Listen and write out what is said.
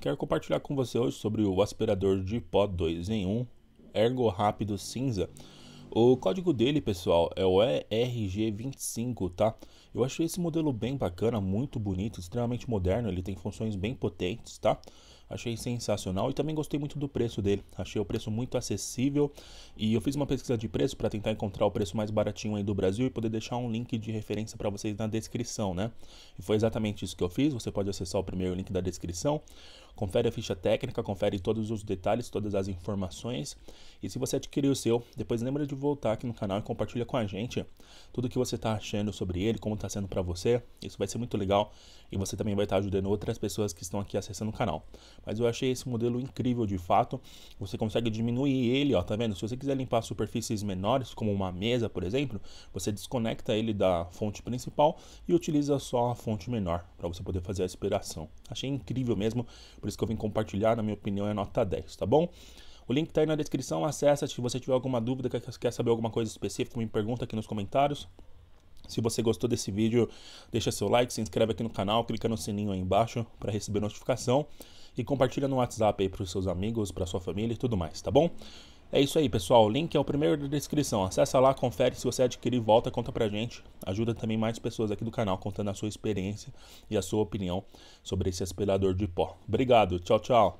Quero compartilhar com você hoje sobre o aspirador de pó 2 em 1 Ergo Rápido Cinza. O código dele, pessoal, é o ERG25, tá? Eu achei esse modelo bem bacana, muito bonito, extremamente moderno, ele tem funções bem potentes, tá? Achei sensacional e também gostei muito do preço dele. Achei o preço muito acessível e eu fiz uma pesquisa de preço para tentar encontrar o preço mais baratinho aí do Brasil e poder deixar um link de referência para vocês na descrição, né? E foi exatamente isso que eu fiz. Você pode acessar o primeiro link da descrição. Confere a ficha técnica, confere todos os detalhes, todas as informações. E se você adquirir o seu, depois lembra de voltar aqui no canal e compartilha com a gente tudo que você está achando sobre ele, como está sendo para você. Isso vai ser muito legal e você também vai estar tá ajudando outras pessoas que estão aqui acessando o canal mas eu achei esse modelo incrível de fato. Você consegue diminuir ele, ó, tá vendo? Se você quiser limpar superfícies menores, como uma mesa, por exemplo, você desconecta ele da fonte principal e utiliza só a fonte menor para você poder fazer a aspiração. Achei incrível mesmo, por isso que eu vim compartilhar, na minha opinião é nota 10, tá bom? O link está aí na descrição, acessa se você tiver alguma dúvida, quer, quer saber alguma coisa específica, me pergunta aqui nos comentários. Se você gostou desse vídeo, deixa seu like, se inscreve aqui no canal, clica no sininho aí embaixo para receber notificação e compartilha no WhatsApp aí para os seus amigos, a sua família e tudo mais, tá bom? É isso aí, pessoal. O link é o primeiro da descrição. Acessa lá, confere. Se você adquirir, volta, conta pra gente. Ajuda também mais pessoas aqui do canal contando a sua experiência e a sua opinião sobre esse aspirador de pó. Obrigado. Tchau, tchau.